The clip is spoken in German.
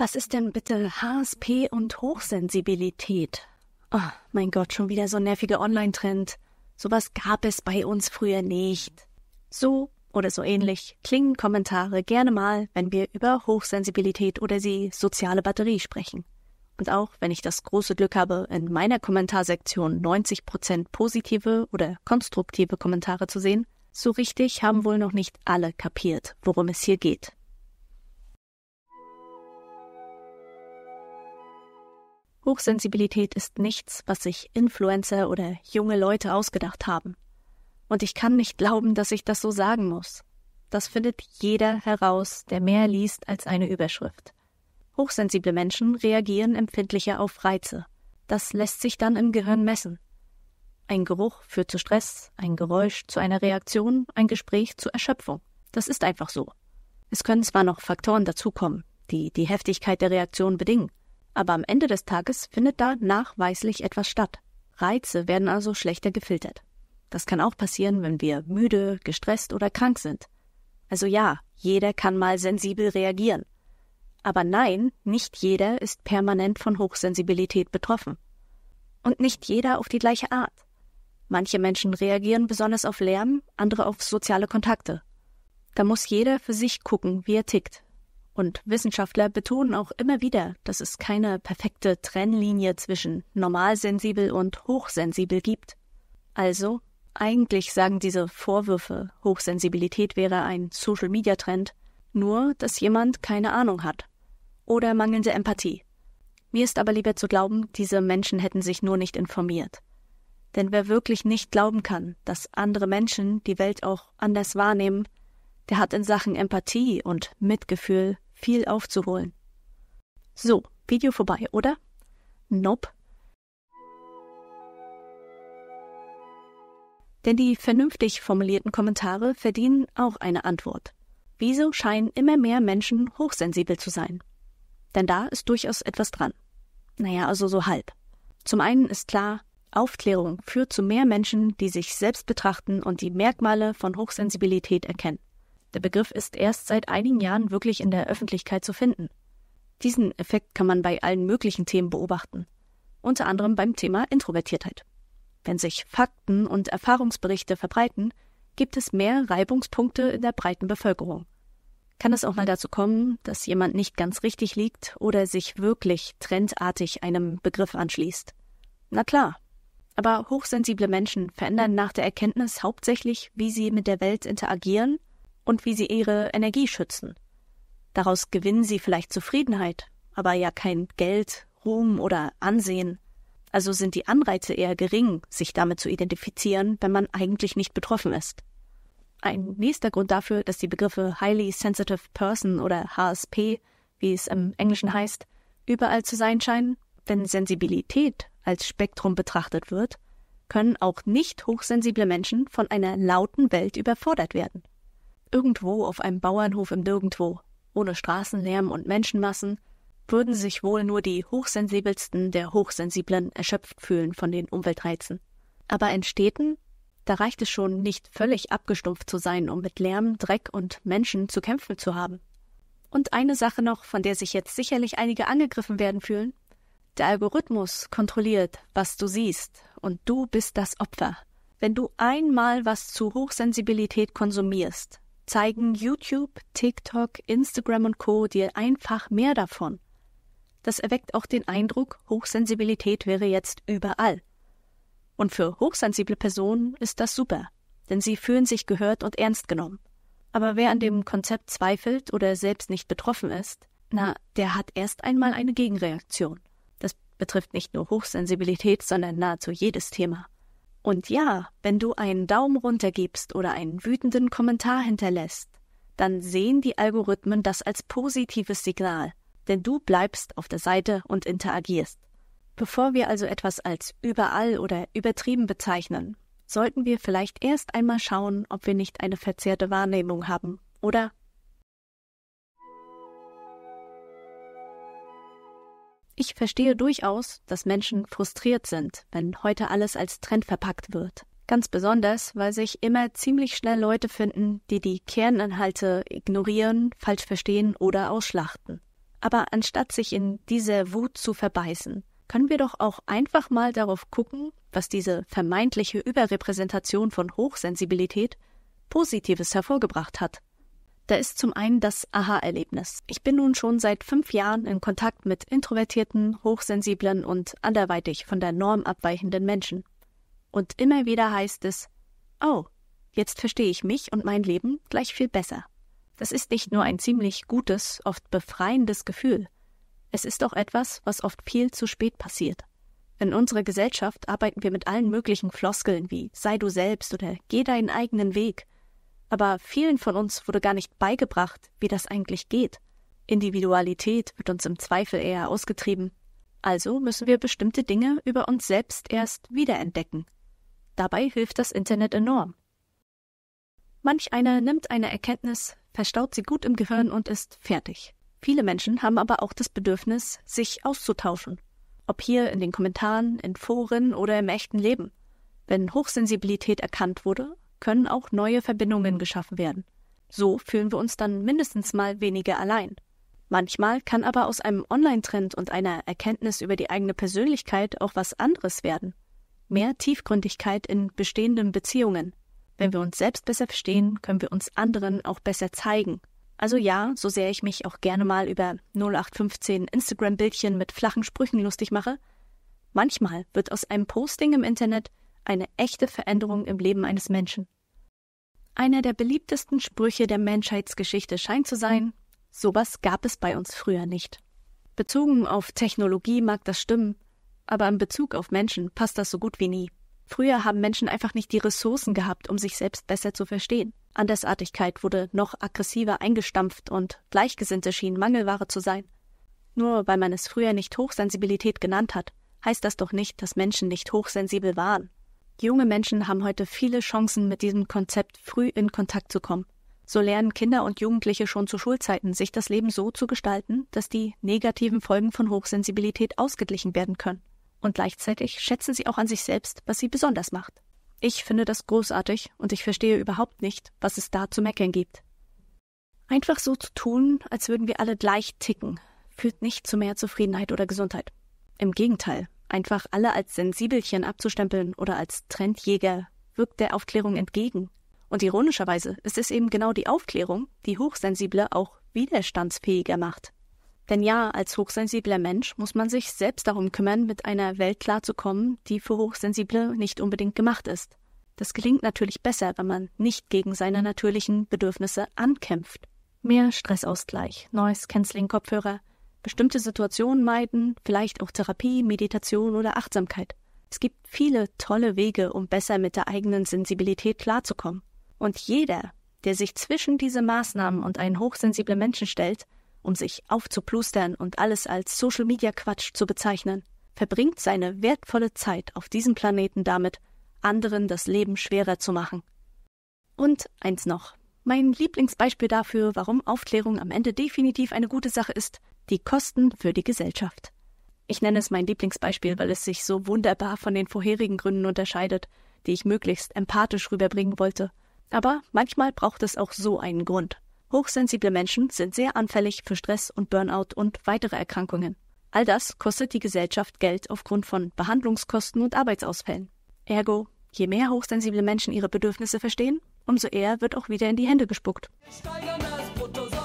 Was ist denn bitte HSP und Hochsensibilität? Oh, mein Gott, schon wieder so ein nerviger Online-Trend. Sowas gab es bei uns früher nicht. So oder so ähnlich klingen Kommentare gerne mal, wenn wir über Hochsensibilität oder die soziale Batterie sprechen. Und auch wenn ich das große Glück habe, in meiner Kommentarsektion 90% positive oder konstruktive Kommentare zu sehen, so richtig haben wohl noch nicht alle kapiert, worum es hier geht. Hochsensibilität ist nichts, was sich Influencer oder junge Leute ausgedacht haben. Und ich kann nicht glauben, dass ich das so sagen muss. Das findet jeder heraus, der mehr liest als eine Überschrift. Hochsensible Menschen reagieren empfindlicher auf Reize. Das lässt sich dann im Gehirn messen. Ein Geruch führt zu Stress, ein Geräusch zu einer Reaktion, ein Gespräch zu Erschöpfung. Das ist einfach so. Es können zwar noch Faktoren dazukommen, die die Heftigkeit der Reaktion bedingen, aber am Ende des Tages findet da nachweislich etwas statt. Reize werden also schlechter gefiltert. Das kann auch passieren, wenn wir müde, gestresst oder krank sind. Also ja, jeder kann mal sensibel reagieren. Aber nein, nicht jeder ist permanent von Hochsensibilität betroffen. Und nicht jeder auf die gleiche Art. Manche Menschen reagieren besonders auf Lärm, andere auf soziale Kontakte. Da muss jeder für sich gucken, wie er tickt und Wissenschaftler betonen auch immer wieder, dass es keine perfekte Trennlinie zwischen normalsensibel und hochsensibel gibt. Also, eigentlich sagen diese Vorwürfe, Hochsensibilität wäre ein Social-Media-Trend, nur, dass jemand keine Ahnung hat. Oder mangelnde Empathie. Mir ist aber lieber zu glauben, diese Menschen hätten sich nur nicht informiert. Denn wer wirklich nicht glauben kann, dass andere Menschen die Welt auch anders wahrnehmen, der hat in Sachen Empathie und Mitgefühl viel aufzuholen. So, Video vorbei, oder? Nope. Denn die vernünftig formulierten Kommentare verdienen auch eine Antwort. Wieso scheinen immer mehr Menschen hochsensibel zu sein? Denn da ist durchaus etwas dran. Naja, also so halb. Zum einen ist klar, Aufklärung führt zu mehr Menschen, die sich selbst betrachten und die Merkmale von Hochsensibilität erkennen. Der Begriff ist erst seit einigen Jahren wirklich in der Öffentlichkeit zu finden. Diesen Effekt kann man bei allen möglichen Themen beobachten, unter anderem beim Thema Introvertiertheit. Wenn sich Fakten und Erfahrungsberichte verbreiten, gibt es mehr Reibungspunkte in der breiten Bevölkerung. Kann es auch mal dazu kommen, dass jemand nicht ganz richtig liegt oder sich wirklich trendartig einem Begriff anschließt? Na klar. Aber hochsensible Menschen verändern nach der Erkenntnis hauptsächlich, wie sie mit der Welt interagieren und wie sie ihre Energie schützen. Daraus gewinnen sie vielleicht Zufriedenheit, aber ja kein Geld, Ruhm oder Ansehen. Also sind die Anreize eher gering, sich damit zu identifizieren, wenn man eigentlich nicht betroffen ist. Ein nächster Grund dafür, dass die Begriffe Highly Sensitive Person oder HSP, wie es im Englischen heißt, überall zu sein scheinen, wenn Sensibilität als Spektrum betrachtet wird, können auch nicht hochsensible Menschen von einer lauten Welt überfordert werden. Irgendwo auf einem Bauernhof im Nirgendwo, ohne Straßenlärm und Menschenmassen, würden sich wohl nur die hochsensibelsten der Hochsensiblen erschöpft fühlen von den Umweltreizen. Aber in Städten, da reicht es schon, nicht völlig abgestumpft zu sein, um mit Lärm, Dreck und Menschen zu kämpfen zu haben. Und eine Sache noch, von der sich jetzt sicherlich einige angegriffen werden fühlen. Der Algorithmus kontrolliert, was du siehst, und du bist das Opfer. Wenn du einmal was zu Hochsensibilität konsumierst, zeigen YouTube, TikTok, Instagram und Co dir einfach mehr davon. Das erweckt auch den Eindruck, Hochsensibilität wäre jetzt überall. Und für hochsensible Personen ist das super, denn sie fühlen sich gehört und ernst genommen. Aber wer an dem Konzept zweifelt oder selbst nicht betroffen ist, na, der hat erst einmal eine Gegenreaktion. Das betrifft nicht nur Hochsensibilität, sondern nahezu jedes Thema. Und ja, wenn du einen Daumen runter gibst oder einen wütenden Kommentar hinterlässt, dann sehen die Algorithmen das als positives Signal, denn du bleibst auf der Seite und interagierst. Bevor wir also etwas als überall oder übertrieben bezeichnen, sollten wir vielleicht erst einmal schauen, ob wir nicht eine verzerrte Wahrnehmung haben oder Ich verstehe durchaus, dass Menschen frustriert sind, wenn heute alles als Trend verpackt wird. Ganz besonders, weil sich immer ziemlich schnell Leute finden, die die Kerninhalte ignorieren, falsch verstehen oder ausschlachten. Aber anstatt sich in diese Wut zu verbeißen, können wir doch auch einfach mal darauf gucken, was diese vermeintliche Überrepräsentation von Hochsensibilität Positives hervorgebracht hat. Da ist zum einen das Aha-Erlebnis. Ich bin nun schon seit fünf Jahren in Kontakt mit introvertierten, hochsensiblen und anderweitig von der Norm abweichenden Menschen. Und immer wieder heißt es, oh, jetzt verstehe ich mich und mein Leben gleich viel besser. Das ist nicht nur ein ziemlich gutes, oft befreiendes Gefühl. Es ist auch etwas, was oft viel zu spät passiert. In unserer Gesellschaft arbeiten wir mit allen möglichen Floskeln wie sei du selbst oder geh deinen eigenen Weg aber vielen von uns wurde gar nicht beigebracht, wie das eigentlich geht. Individualität wird uns im Zweifel eher ausgetrieben. Also müssen wir bestimmte Dinge über uns selbst erst wiederentdecken. Dabei hilft das Internet enorm. Manch einer nimmt eine Erkenntnis, verstaut sie gut im Gehirn und ist fertig. Viele Menschen haben aber auch das Bedürfnis, sich auszutauschen. Ob hier in den Kommentaren, in Foren oder im echten Leben. Wenn Hochsensibilität erkannt wurde, können auch neue Verbindungen mhm. geschaffen werden. So fühlen wir uns dann mindestens mal weniger allein. Manchmal kann aber aus einem Online-Trend und einer Erkenntnis über die eigene Persönlichkeit auch was anderes werden. Mehr Tiefgründigkeit in bestehenden Beziehungen. Wenn wir uns selbst besser verstehen, können wir uns anderen auch besser zeigen. Also ja, so sehr ich mich auch gerne mal über 0815 Instagram-Bildchen mit flachen Sprüchen lustig mache, manchmal wird aus einem Posting im Internet eine echte Veränderung im Leben eines Menschen. Einer der beliebtesten Sprüche der Menschheitsgeschichte scheint zu sein, sowas gab es bei uns früher nicht. Bezogen auf Technologie mag das stimmen, aber in Bezug auf Menschen passt das so gut wie nie. Früher haben Menschen einfach nicht die Ressourcen gehabt, um sich selbst besser zu verstehen. Andersartigkeit wurde noch aggressiver eingestampft und Gleichgesinnte schienen Mangelware zu sein. Nur weil man es früher nicht Hochsensibilität genannt hat, heißt das doch nicht, dass Menschen nicht hochsensibel waren. Junge Menschen haben heute viele Chancen, mit diesem Konzept früh in Kontakt zu kommen. So lernen Kinder und Jugendliche schon zu Schulzeiten, sich das Leben so zu gestalten, dass die negativen Folgen von Hochsensibilität ausgeglichen werden können. Und gleichzeitig schätzen sie auch an sich selbst, was sie besonders macht. Ich finde das großartig und ich verstehe überhaupt nicht, was es da zu meckern gibt. Einfach so zu tun, als würden wir alle gleich ticken, führt nicht zu mehr Zufriedenheit oder Gesundheit. Im Gegenteil, Einfach alle als Sensibelchen abzustempeln oder als Trendjäger wirkt der Aufklärung entgegen. Und ironischerweise ist es eben genau die Aufklärung, die Hochsensible auch widerstandsfähiger macht. Denn ja, als hochsensibler Mensch muss man sich selbst darum kümmern, mit einer Welt klarzukommen, die für Hochsensible nicht unbedingt gemacht ist. Das gelingt natürlich besser, wenn man nicht gegen seine mhm. natürlichen Bedürfnisse ankämpft. Mehr Stressausgleich, neues Canceling Kopfhörer, bestimmte Situationen meiden, vielleicht auch Therapie, Meditation oder Achtsamkeit. Es gibt viele tolle Wege, um besser mit der eigenen Sensibilität klarzukommen. Und jeder, der sich zwischen diese Maßnahmen und einen hochsensiblen Menschen stellt, um sich aufzuplustern und alles als Social Media Quatsch zu bezeichnen, verbringt seine wertvolle Zeit auf diesem Planeten damit, anderen das Leben schwerer zu machen. Und eins noch. Mein Lieblingsbeispiel dafür, warum Aufklärung am Ende definitiv eine gute Sache ist, die Kosten für die Gesellschaft. Ich nenne es mein Lieblingsbeispiel, weil es sich so wunderbar von den vorherigen Gründen unterscheidet, die ich möglichst empathisch rüberbringen wollte. Aber manchmal braucht es auch so einen Grund. Hochsensible Menschen sind sehr anfällig für Stress und Burnout und weitere Erkrankungen. All das kostet die Gesellschaft Geld aufgrund von Behandlungskosten und Arbeitsausfällen. Ergo, je mehr hochsensible Menschen ihre Bedürfnisse verstehen, umso eher wird auch wieder in die Hände gespuckt. Wir steigern das Bruttosozialprodukt.